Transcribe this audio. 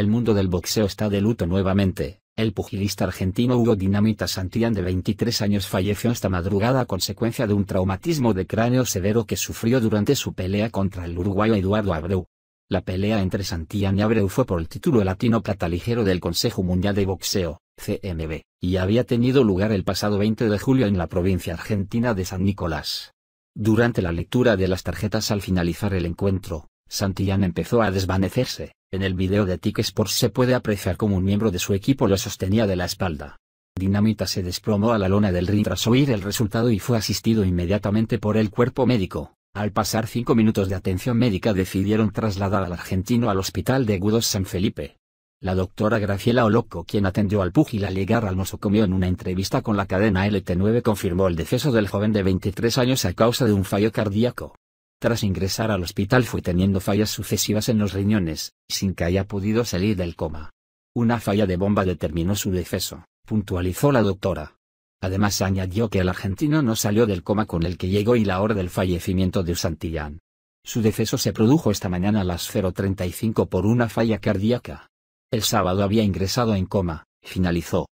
El mundo del boxeo está de luto nuevamente. El pugilista argentino Hugo Dinamita Santillán de 23 años falleció esta madrugada a consecuencia de un traumatismo de cráneo severo que sufrió durante su pelea contra el uruguayo Eduardo Abreu. La pelea entre Santillán y Abreu fue por el título latino ligero del Consejo Mundial de Boxeo, CMB, y había tenido lugar el pasado 20 de julio en la provincia argentina de San Nicolás. Durante la lectura de las tarjetas al finalizar el encuentro, Santillán empezó a desvanecerse. En el video de Tick Sports se puede apreciar como un miembro de su equipo lo sostenía de la espalda. Dinamita se desplomó a la lona del ring tras oír el resultado y fue asistido inmediatamente por el cuerpo médico. Al pasar cinco minutos de atención médica decidieron trasladar al argentino al hospital de Gudos San Felipe. La doctora Graciela Oloco quien atendió al pugil al llegar al nosocomio en una entrevista con la cadena LT9 confirmó el deceso del joven de 23 años a causa de un fallo cardíaco. Tras ingresar al hospital fue teniendo fallas sucesivas en los riñones, sin que haya podido salir del coma. Una falla de bomba determinó su deceso, puntualizó la doctora. Además añadió que el argentino no salió del coma con el que llegó y la hora del fallecimiento de Santillán. Su deceso se produjo esta mañana a las 0.35 por una falla cardíaca. El sábado había ingresado en coma, finalizó.